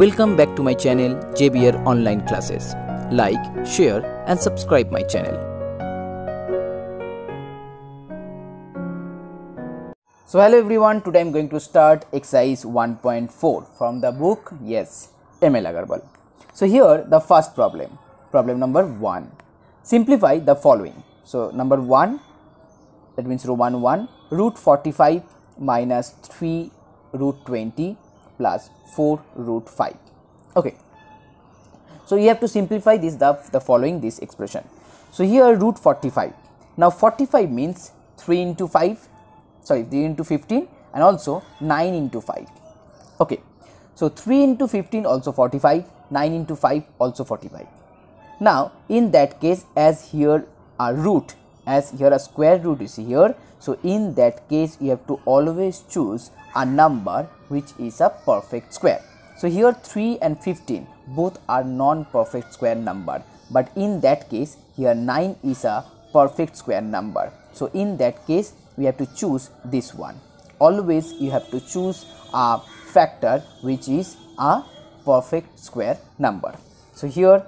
Welcome back to my channel JBR Online Classes. Like, share and subscribe my channel. So hello everyone, today I am going to start exercise 1.4 from the book, yes, ML Agarwal. So here the first problem, problem number 1. Simplify the following. So number 1, that means row 1 1, root 45 minus 3 root 20 plus 4 root 5 okay so you have to simplify this the, the following this expression so here root 45 now 45 means 3 into 5 sorry 3 into 15 and also 9 into 5 okay so 3 into 15 also 45 9 into 5 also 45 now in that case as here a root as here a square root is here so in that case you have to always choose a number which is a perfect square so here 3 and 15 both are non-perfect square number but in that case here 9 is a perfect square number so in that case we have to choose this one always you have to choose a factor which is a perfect square number so here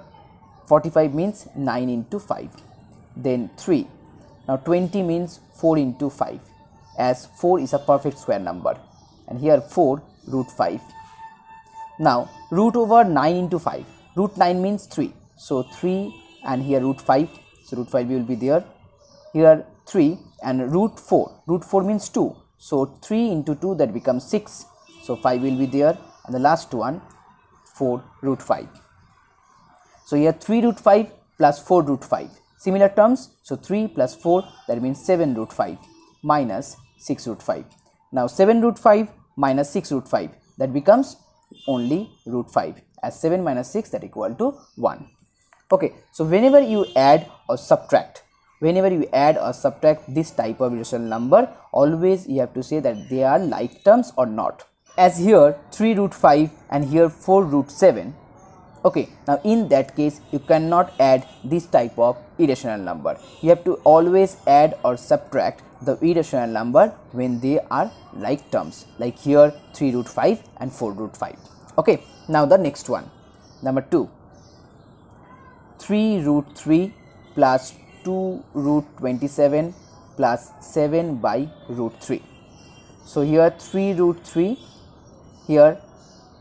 45 means 9 into 5 then 3 now 20 means 4 into 5 as 4 is a perfect square number and here 4 root 5. Now root over 9 into 5 root 9 means 3 so 3 and here root 5 so root 5 will be there here 3 and root 4 root 4 means 2 so 3 into 2 that becomes 6 so 5 will be there and the last one 4 root 5 so here 3 root 5 plus 4 root 5 Similar terms, so 3 plus 4 that means 7 root 5 minus 6 root 5. Now 7 root 5 minus 6 root 5 that becomes only root 5 as 7 minus 6 that equal to 1. Okay, so whenever you add or subtract, whenever you add or subtract this type of irrational number, always you have to say that they are like terms or not. As here 3 root 5 and here 4 root 7 okay now in that case you cannot add this type of irrational number you have to always add or subtract the irrational number when they are like terms like here 3 root 5 and 4 root 5 okay now the next one number 2 3 root 3 plus 2 root 27 plus 7 by root 3 so here 3 root 3 here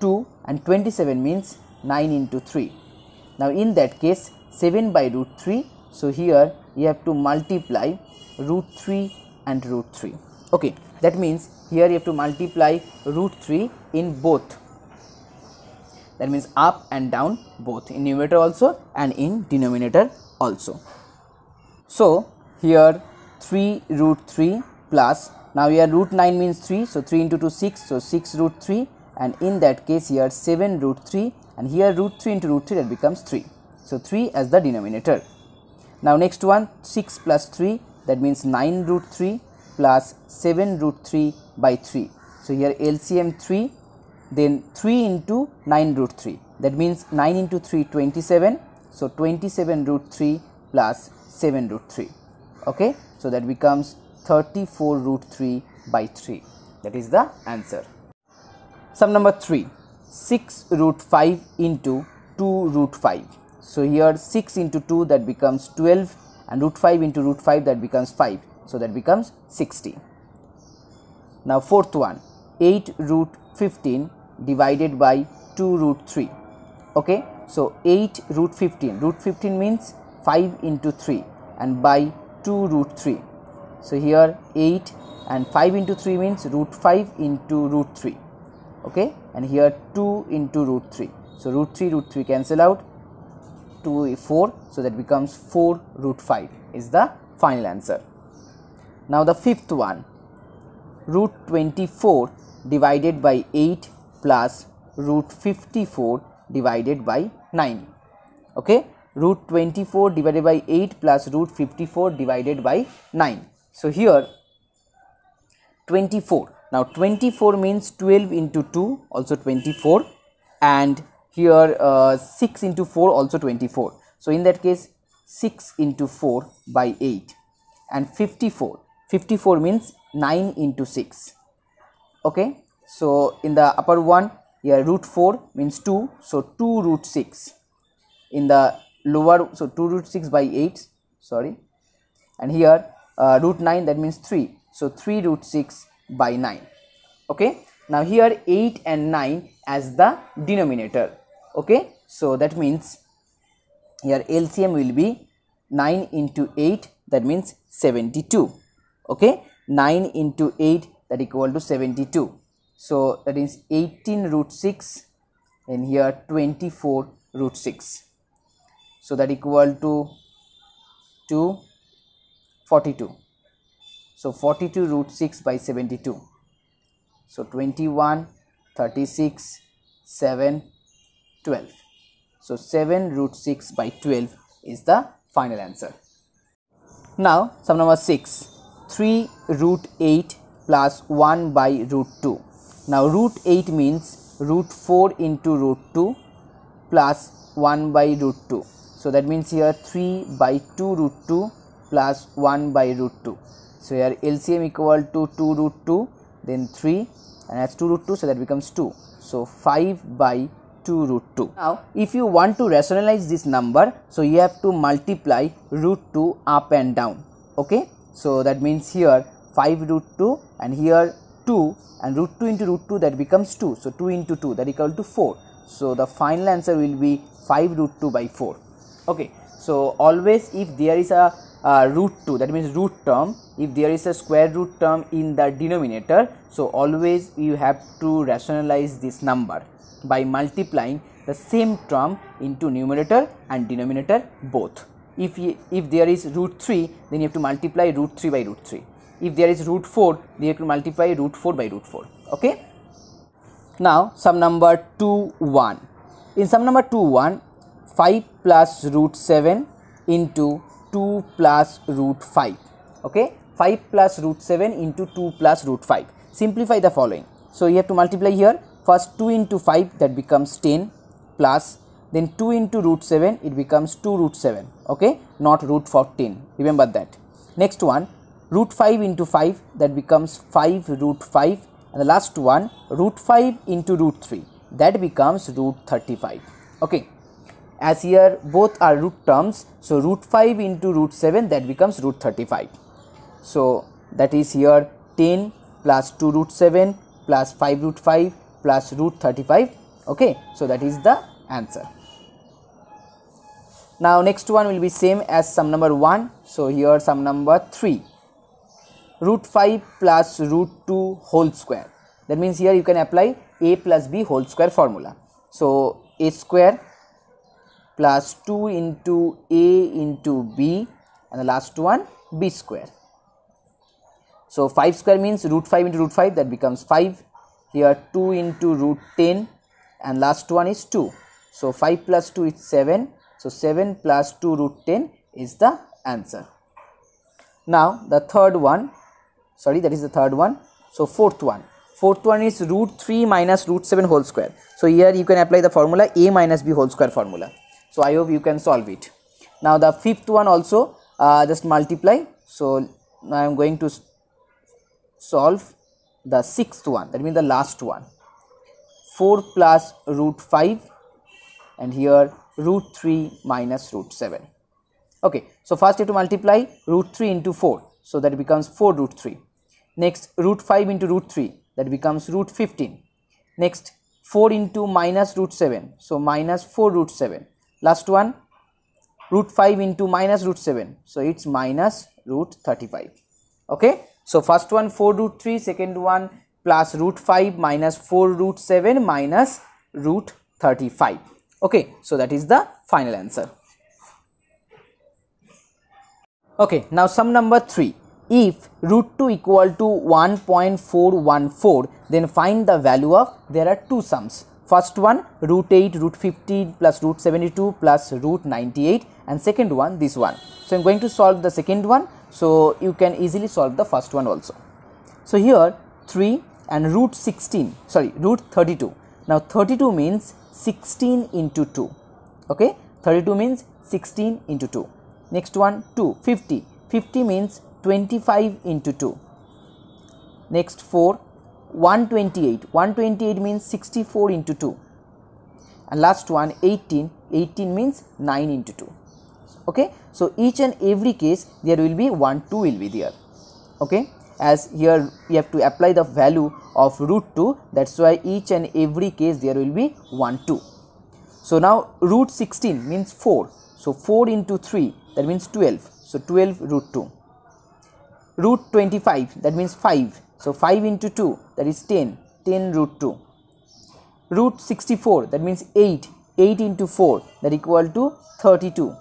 2 and 27 means 9 into 3. Now in that case 7 by root 3 so here you have to multiply root 3 and root 3 okay that means here you have to multiply root 3 in both that means up and down both in numerator also and in denominator also so here 3 root 3 plus now here root 9 means 3 so 3 into 2 6 so 6 root 3 and in that case here 7 root 3 and here root 3 into root 3 that becomes 3. So, 3 as the denominator. Now, next one 6 plus 3 that means 9 root 3 plus 7 root 3 by 3. So, here LCM 3 then 3 into 9 root 3 that means 9 into 3 27. So, 27 root 3 plus 7 root 3 okay. So, that becomes 34 root 3 by 3 that is the answer. Sum number 3 6 root 5 into 2 root 5. So here 6 into 2 that becomes 12 and root 5 into root 5 that becomes 5. So that becomes 60. Now fourth one 8 root 15 divided by 2 root 3. Okay. So 8 root 15. Root 15 means 5 into 3 and by 2 root 3. So here 8 and 5 into 3 means root 5 into root 3. Okay and here 2 into root 3. So, root 3 root 3 cancel out 2 4 so that becomes 4 root 5 is the final answer. Now, the fifth one root 24 divided by 8 plus root 54 divided by 9 okay root 24 divided by 8 plus root 54 divided by 9 so here 24 now 24 means 12 into 2 also 24 and here uh, 6 into 4 also 24. So in that case 6 into 4 by 8 and 54. 54 means 9 into 6. Okay. So in the upper one here root 4 means 2 so 2 root 6 in the lower so 2 root 6 by 8 sorry and here uh, root 9 that means 3 so 3 root 6 by 9 okay now here 8 and 9 as the denominator okay so that means here LCM will be 9 into 8 that means 72 okay 9 into 8 that equal to 72 so that is 18 root 6 and here 24 root 6 so that equal to 242 so 42 root 6 by 72. So 21, 36, 7, 12. So 7 root 6 by 12 is the final answer. Now sum number 6. 3 root 8 plus 1 by root 2. Now root 8 means root 4 into root 2 plus 1 by root 2. So that means here 3 by 2 root 2 plus 1 by root 2. So here LCM equal to 2 root 2 then 3 and that's 2 root 2 so that becomes 2. So 5 by 2 root 2. Now if you want to rationalize this number so you have to multiply root 2 up and down okay. So that means here 5 root 2 and here 2 and root 2 into root 2 that becomes 2. So 2 into 2 that equal to 4. So the final answer will be 5 root 2 by 4 okay. So always if there is a uh, root 2 that means root term if there is a square root term in the denominator so always you have to rationalize this number by multiplying the same term into numerator and denominator both if you, if there is root 3 then you have to multiply root 3 by root 3 if there is root 4 then you have to multiply root 4 by root 4 okay now sum number 2 1 in sum number 2 1 5 plus root 7 into 2 plus root 5 okay 5 plus root 7 into 2 plus root 5 simplify the following so you have to multiply here first 2 into 5 that becomes 10 plus then 2 into root 7 it becomes 2 root 7 okay not root 14 remember that next one root 5 into 5 that becomes 5 root 5 and the last one root 5 into root 3 that becomes root 35 okay as here both are root terms so root 5 into root 7 that becomes root 35 so that is here 10 plus 2 root 7 plus 5 root 5 plus root 35 okay so that is the answer now next one will be same as sum number 1 so here sum number 3 root 5 plus root 2 whole square that means here you can apply a plus b whole square formula so a square plus 2 into a into b and the last one b square. So 5 square means root 5 into root 5 that becomes 5 here 2 into root 10 and last one is 2. So 5 plus 2 is 7 so 7 plus 2 root 10 is the answer. Now the third one sorry that is the third one so fourth one fourth one is root 3 minus root 7 whole square. So here you can apply the formula a minus b whole square formula so i hope you can solve it now the fifth one also uh, just multiply so i am going to solve the sixth one that means the last one 4 plus root 5 and here root 3 minus root 7 okay so first you have to multiply root 3 into 4 so that becomes 4 root 3 next root 5 into root 3 that becomes root 15 next 4 into minus root 7 so minus 4 root 7 last one root 5 into minus root 7 so it's minus root 35 okay so first one 4 root 3 second one plus root 5 minus 4 root 7 minus root 35 okay so that is the final answer okay now sum number 3 if root 2 equal to 1.414 then find the value of there are two sums First one root 8, root 50 plus root 72 plus root 98 and second one this one. So, I am going to solve the second one. So, you can easily solve the first one also. So, here 3 and root 16 sorry root 32. Now, 32 means 16 into 2 okay 32 means 16 into 2. Next one 2 50 50 means 25 into 2. Next 4 128 128 means 64 into 2 and last one 18 18 means 9 into 2 okay so each and every case there will be 1 2 will be there okay as here you have to apply the value of root 2 that's why each and every case there will be 1 2 so now root 16 means 4 so 4 into 3 that means 12 so 12 root 2 root 25 that means 5 so 5 into 2 that is 10 10 root 2 root 64 that means 8 8 into 4 that equal to 32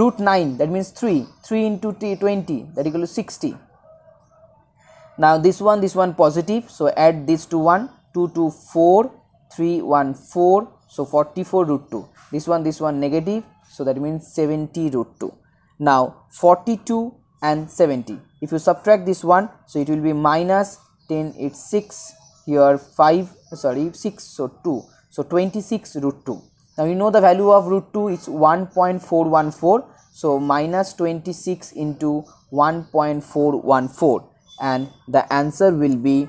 root 9 that means 3 3 into 20 that equal to 60 now this one this one positive so add this to 1 2 to 4 3 1 4 so 44 root 2 this one this one negative so that means 70 root 2 now 42 and 70 if you subtract this one so it will be minus 10 it's 6 here 5 sorry 6 so 2 so 26 root 2 now you know the value of root 2 is 1.414 so minus 26 into 1.414 and the answer will be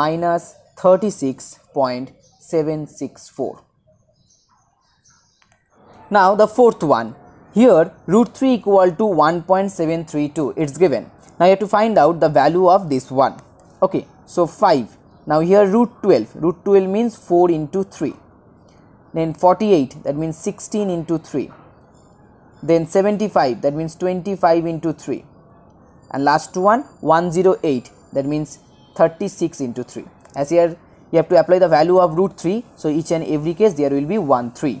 minus 36.764 now the fourth one here root 3 equal to 1.732 it's given. Now you have to find out the value of this one. Okay, so 5. Now here root 12. Root 12 means 4 into 3. Then 48 that means 16 into 3. Then 75 that means 25 into 3. And last one 108 that means 36 into 3. As here you have to apply the value of root 3. So each and every case there will be 1 3.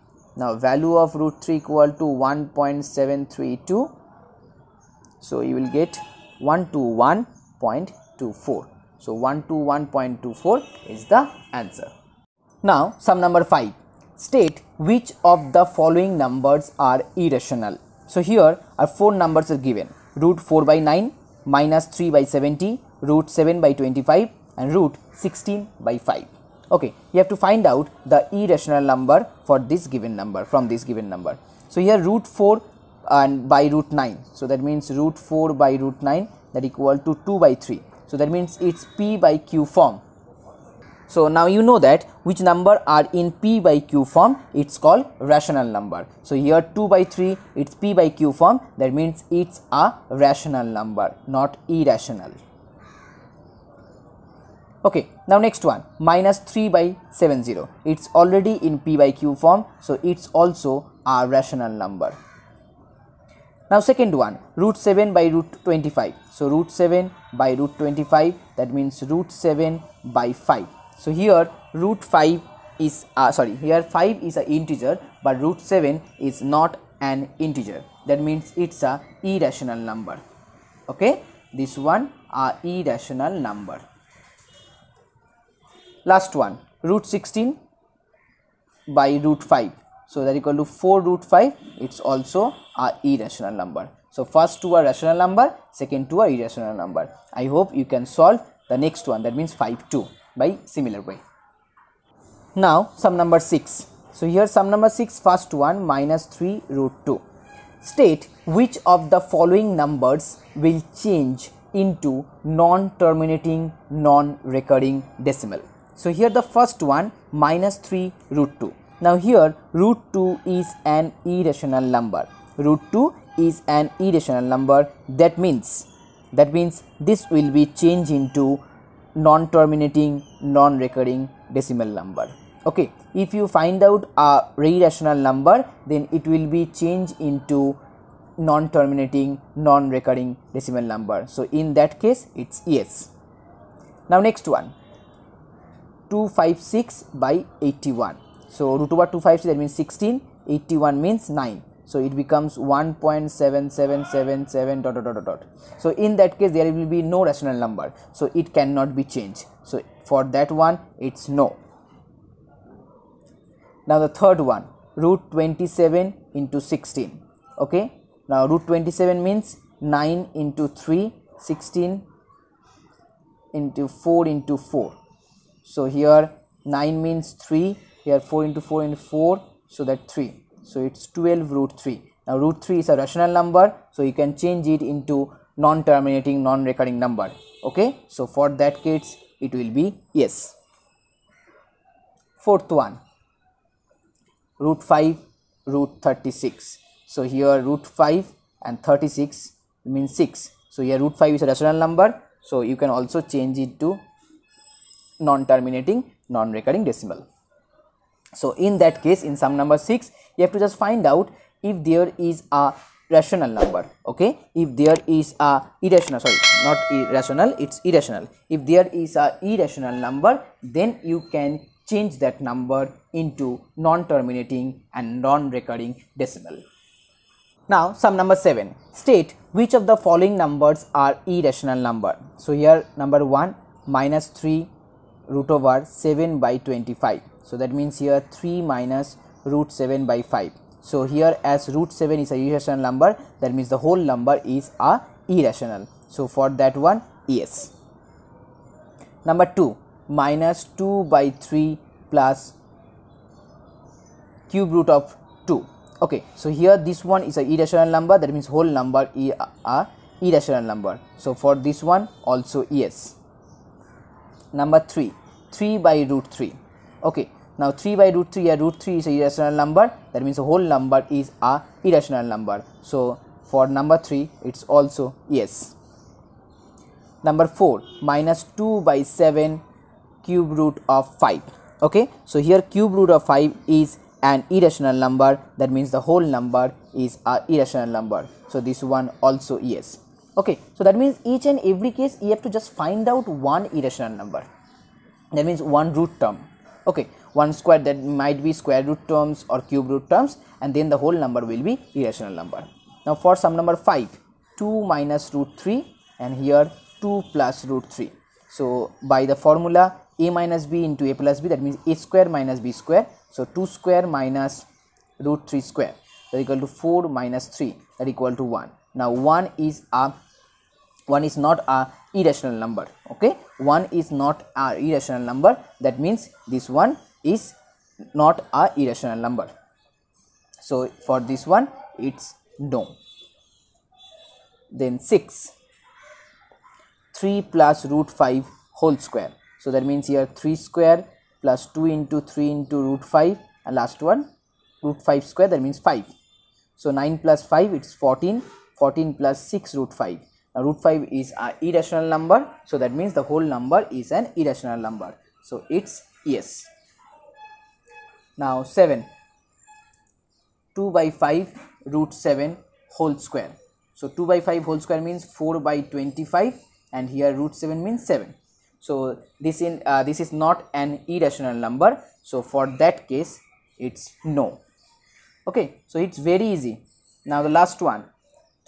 now value of root 3 equal to 1.732 so you will get 121.24 so 121.24 is the answer now sum number 5 state which of the following numbers are irrational so here are four numbers are given root 4 by 9 minus 3 by 70 root 7 by 25 and root 16 by 5 okay you have to find out the irrational number for this given number from this given number so here root 4 and by root 9 so that means root 4 by root 9 that equal to 2 by 3 so that means it's p by q form so now you know that which number are in p by q form it's called rational number so here 2 by 3 it's p by q form that means it's a rational number not irrational okay now next one minus 3 by 7 0 it's already in p by q form so it's also a rational number now second one root 7 by root 25 so root 7 by root 25 that means root 7 by 5 so here root 5 is uh, sorry here 5 is an integer but root 7 is not an integer that means it's a irrational number okay this one a irrational number last one root 16 by root 5 so that equal to 4 root 5 it's also a irrational number so first two are rational number second two are irrational number i hope you can solve the next one that means 5 2 by similar way now sum number 6 so here sum number 6 first one minus 3 root 2 state which of the following numbers will change into non-terminating non-recurring decimal so here the first one minus 3 root 2. Now here root 2 is an irrational number. Root 2 is an irrational number that means that means this will be changed into non-terminating non-recurring decimal number okay if you find out a irrational number then it will be changed into non-terminating non-recurring decimal number so in that case it's yes now next one 256 by 81. So root over 256 that means 16, 81 means 9. So it becomes 1.7777 dot, dot dot dot dot. So in that case there will be no rational number. So it cannot be changed. So for that one it's no. Now the third one root 27 into 16. Okay. Now root 27 means 9 into 3 16 into 4 into 4 so here 9 means 3 here 4 into 4 into 4 so that 3 so it's 12 root 3 now root 3 is a rational number so you can change it into non-terminating non-recurring number okay so for that case it will be yes fourth one root 5 root 36 so here root 5 and 36 means 6 so here root 5 is a rational number so you can also change it to non-terminating non-recurring decimal. So in that case in sum number 6 you have to just find out if there is a rational number okay if there is a irrational sorry not irrational it's irrational if there is a irrational number then you can change that number into non-terminating and non-recurring decimal now sum number 7 state which of the following numbers are irrational number so here number 1 minus 3 root over 7 by 25 so that means here 3 minus root 7 by 5 so here as root 7 is a irrational number that means the whole number is a irrational so for that one yes number 2 minus 2 by 3 plus cube root of 2 okay so here this one is a irrational number that means whole number is a, a irrational number so for this one also yes number 3 3 by root 3 okay now 3 by root 3 yeah root 3 is an irrational number that means the whole number is a irrational number so for number 3 it's also yes number 4 minus 2 by 7 cube root of 5 okay so here cube root of 5 is an irrational number that means the whole number is a irrational number so this one also yes okay so that means each and every case you have to just find out one irrational number that means one root term okay one square that might be square root terms or cube root terms and then the whole number will be irrational number now for sum number 5 2 minus root 3 and here 2 plus root 3 so by the formula a minus b into a plus b that means a square minus b square so 2 square minus root 3 square that equal to 4 minus 3 that equal to 1 now 1 is a 1 is not a irrational number okay 1 is not a irrational number that means this one is not a irrational number so for this one it's no then 6 3 plus root 5 whole square so that means here 3 square plus 2 into 3 into root 5 and last one root 5 square that means 5 so 9 plus 5 it's 14 14 plus 6 root 5 now, root 5 is an irrational number. So, that means the whole number is an irrational number. So, it's yes. Now, 7. 2 by 5 root 7 whole square. So, 2 by 5 whole square means 4 by 25 and here root 7 means 7. So, this, in, uh, this is not an irrational number. So, for that case, it's no. Okay, so it's very easy. Now, the last one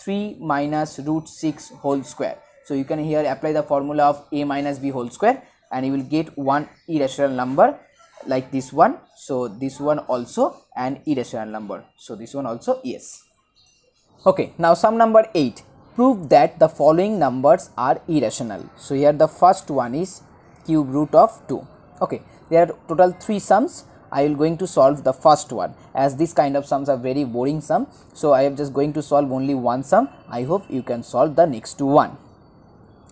3 minus root 6 whole square. So you can here apply the formula of a minus b whole square and you will get one irrational number like this one. So this one also an irrational number. So this one also yes. Okay, now sum number 8. Prove that the following numbers are irrational. So here the first one is cube root of 2. Okay, there are total 3 sums I will going to solve the first one as this kind of sums are very boring sum. So, I am just going to solve only one sum. I hope you can solve the next one.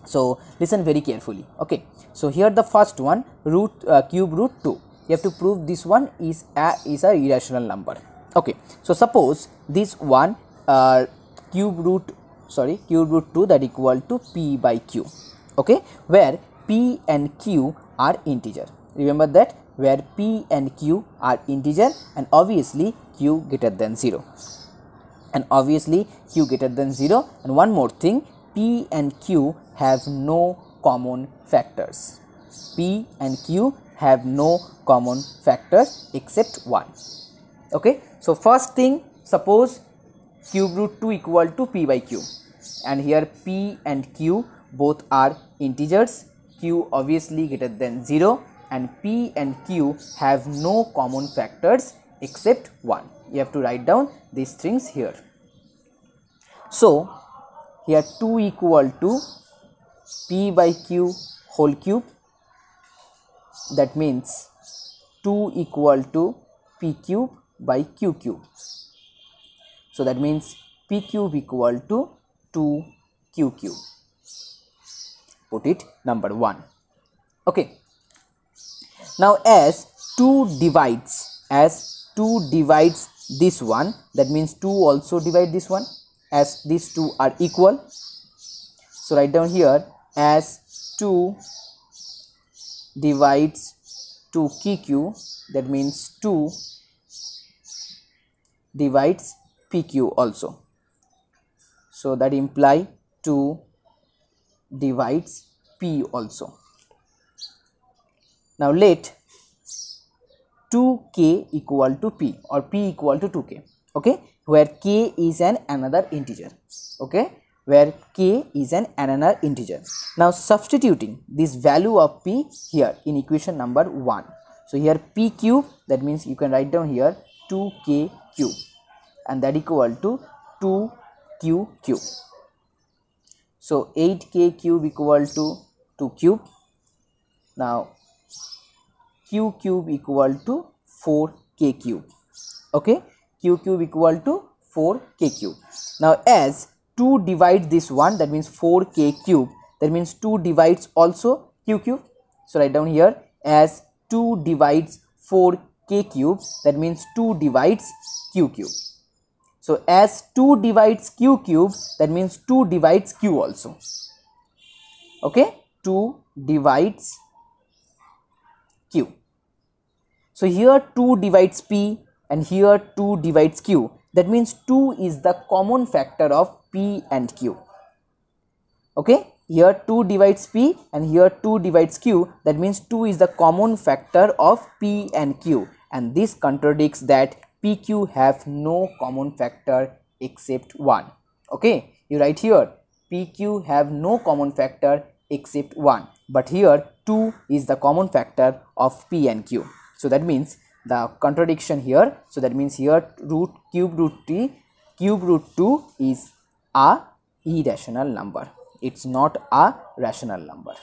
So, listen very carefully. Okay. So, here the first one root uh, cube root 2. You have to prove this one is a is a irrational number. Okay. So, suppose this one uh, cube root sorry cube root 2 that equal to p by q okay where p and q are integer remember that where p and q are integer and obviously q greater than 0 and obviously q greater than 0 and one more thing p and q have no common factors p and q have no common factors except 1 okay so first thing suppose cube root 2 equal to p by q and here p and q both are integers q obviously greater than 0 and P and Q have no common factors except 1. You have to write down these things here. So, here 2 equal to P by Q whole cube that means 2 equal to P cube by Q cube. So, that means P cube equal to 2 Q cube. Put it number 1. Okay now as 2 divides as 2 divides this one that means 2 also divide this one as these two are equal so write down here as 2 divides 2 qq that means 2 divides pq also so that imply 2 divides p also now let 2k equal to p or p equal to 2k okay where k is an another integer okay where k is an another integer. Now substituting this value of p here in equation number 1. So here p cube that means you can write down here 2k cube and that equal to 2q cube. So 8k cube equal to 2 cube. Now q cube equal to 4k cube okay q cube equal to 4k cube now as 2 divides this one that means 4k cube that means 2 divides also q cube so write down here as 2 divides 4k cube that means 2 divides q cube so as 2 divides q cube that means 2 divides q also okay 2 divides So here 2 divides P and here 2 divides Q. That means 2 is the common factor of P and Q. Okay, here 2 divides P and here 2 divides Q. That means 2 is the common factor of P and Q. And this contradicts that PQ have no common factor except 1. Okay, you write here PQ have no common factor except 1. But here 2 is the common factor of P and Q so that means the contradiction here so that means here root cube root 3 cube root 2 is a irrational number it's not a rational number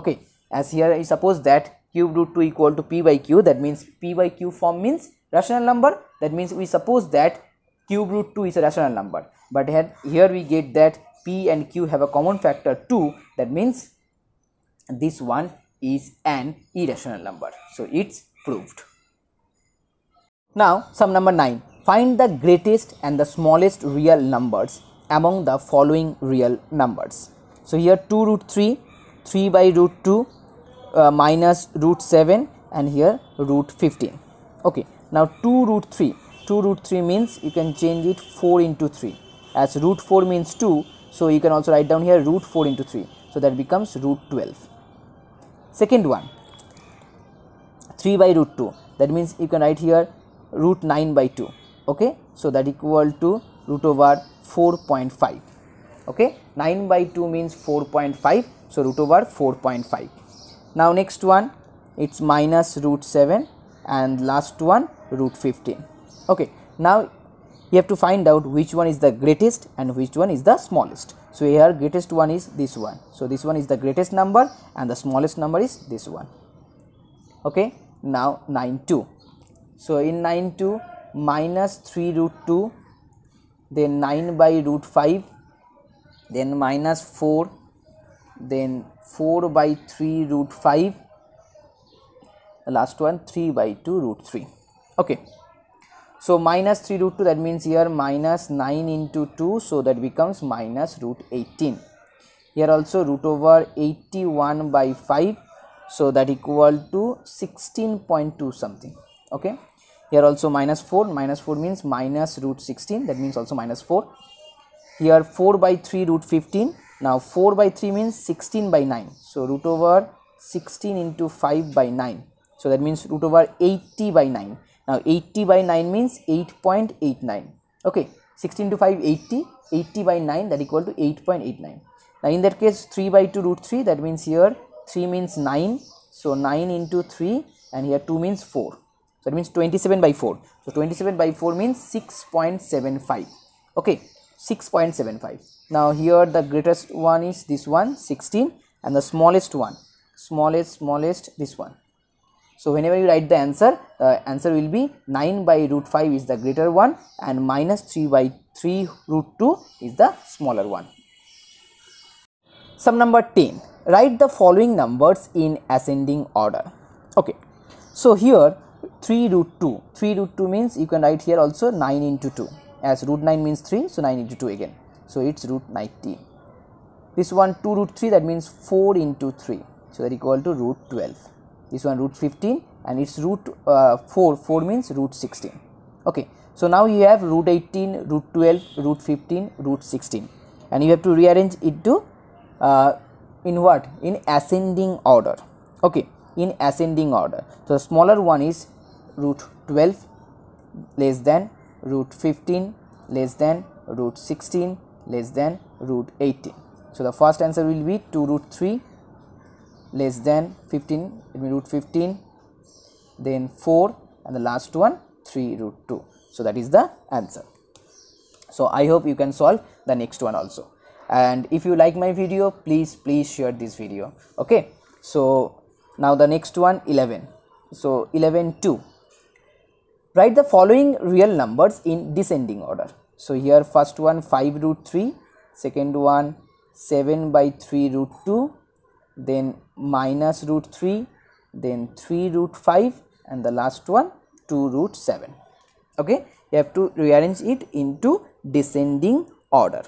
okay as here I suppose that cube root 2 equal to p by q that means p by q form means rational number that means we suppose that cube root 2 is a rational number but here we get that p and q have a common factor 2 that means this one is an irrational number so it's proved. Now, sum number 9. Find the greatest and the smallest real numbers among the following real numbers. So here 2 root 3, 3 by root 2, uh, minus root 7 and here root 15. Okay, now 2 root 3. 2 root 3 means you can change it 4 into 3 as root 4 means 2 so you can also write down here root 4 into 3 so that becomes root 12. Second one 3 by root 2 that means you can write here root 9 by 2 okay so that equal to root over 4.5 okay 9 by 2 means 4.5 so root over 4.5 now next one it's minus root 7 and last one root 15 okay now you have to find out which one is the greatest and which one is the smallest so here greatest one is this one so this one is the greatest number and the smallest number is this one okay now 9 2 so in 9 2 minus 3 root 2 then 9 by root 5 then minus 4 then 4 by 3 root 5 the last one 3 by 2 root 3 okay so minus 3 root 2 that means here minus 9 into 2 so that becomes minus root 18 here also root over 81 by 5 so that equal to 16.2 something okay here also minus 4 minus 4 means minus root 16 that means also minus 4 here 4 by 3 root 15 now 4 by 3 means 16 by 9 so root over 16 into 5 by 9 so that means root over 80 by 9 now 80 by 9 means 8.89 okay 16 to 5 80 80 by 9 that equal to 8.89 now in that case 3 by 2 root 3 that means here 3 means 9 so 9 into 3 and here 2 means 4 so it means 27 by 4 so 27 by 4 means 6.75 okay 6.75 now here the greatest one is this one 16 and the smallest one smallest smallest this one so whenever you write the answer the answer will be 9 by root 5 is the greater one and minus 3 by 3 root 2 is the smaller one sum number 10 write the following numbers in ascending order okay so here 3 root 2 3 root 2 means you can write here also 9 into 2 as root 9 means 3 so 9 into 2 again so it's root 19 this one 2 root 3 that means 4 into 3 so that equal to root 12 this one root 15 and it's root uh, 4 4 means root 16 okay so now you have root 18 root 12 root 15 root 16 and you have to rearrange it to uh, in what in ascending order okay in ascending order so the smaller one is root 12 less than root 15 less than root 16 less than root 18 so the first answer will be 2 root 3 less than 15 it will root 15 then 4 and the last one 3 root 2 so that is the answer so i hope you can solve the next one also and if you like my video please please share this video okay so now the next one 11 so 11 2 write the following real numbers in descending order so here first one 5 root 3 second one 7 by 3 root 2 then minus root 3 then 3 root 5 and the last one 2 root 7 okay you have to rearrange it into descending order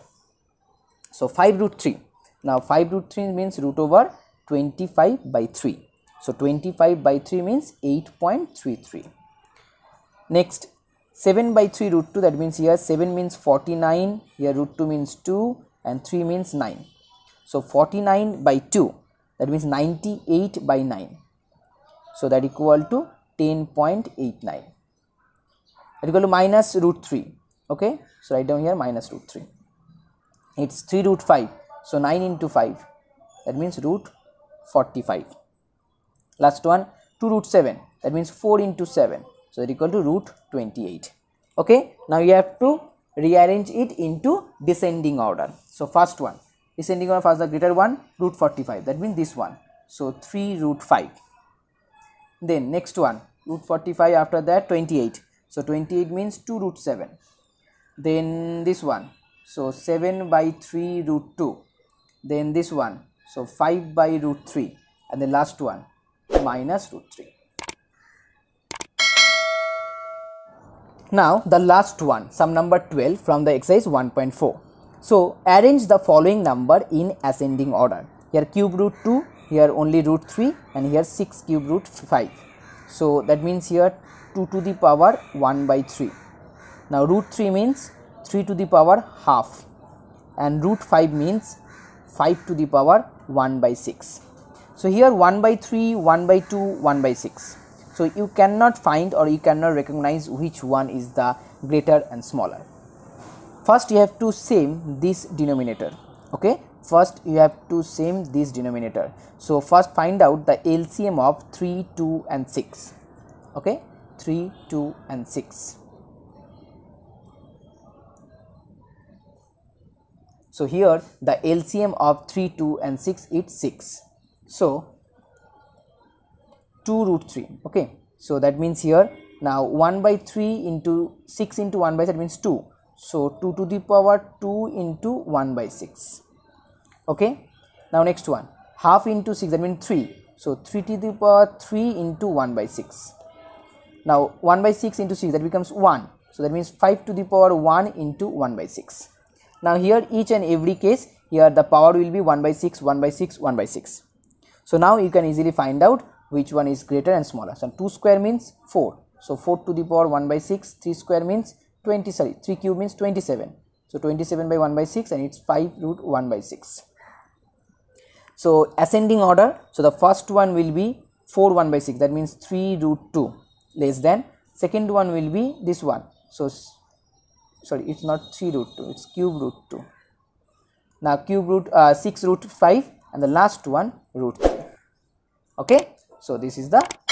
so 5 root 3. Now 5 root 3 means root over 25 by 3. So 25 by 3 means 8.33. Next 7 by 3 root 2 that means here 7 means 49 here root 2 means 2 and 3 means 9. So 49 by 2 that means 98 by 9. So that equal to 10.89 that equal to minus root 3 okay so write down here minus root 3 it's 3 root 5 so 9 into 5 that means root 45 last one 2 root 7 that means 4 into 7 so that equal to root 28 okay now you have to rearrange it into descending order so first one descending order first the greater one root 45 that means this one so 3 root 5 then next one root 45 after that 28 so 28 means 2 root 7 then this one so 7 by 3 root 2 then this one so 5 by root 3 and the last one minus root 3 now the last one sum number 12 from the exercise 1.4 so arrange the following number in ascending order here cube root 2 here only root 3 and here 6 cube root 5 so that means here 2 to the power 1 by 3 now root 3 means 3 to the power half and root 5 means 5 to the power 1 by 6. So here 1 by 3, 1 by 2, 1 by 6. So you cannot find or you cannot recognize which one is the greater and smaller. First you have to same this denominator. Okay. First you have to same this denominator. So first find out the LCM of 3, 2 and 6. Okay. 3, 2 and 6. So here the LCM of 3, 2 and 6 is 6. So 2 root 3 okay. So that means here now 1 by 3 into 6 into 1 by 3 means 2. So 2 to the power 2 into 1 by 6 okay. Now next one half into 6 that means 3. So 3 to the power 3 into 1 by 6. Now 1 by 6 into 6 that becomes 1. So that means 5 to the power 1 into 1 by 6. Now here each and every case here the power will be 1 by 6, 1 by 6, 1 by 6. So now you can easily find out which one is greater and smaller. So 2 square means 4. So 4 to the power 1 by 6, 3 square means 20 sorry 3 cube means 27. So 27 by 1 by 6 and it's 5 root 1 by 6. So ascending order so the first one will be 4 1 by 6 that means 3 root 2 less than second one will be this one. So sorry it's not 3 root 2 it's cube root 2 now cube root uh, 6 root 5 and the last one root 3 okay so this is the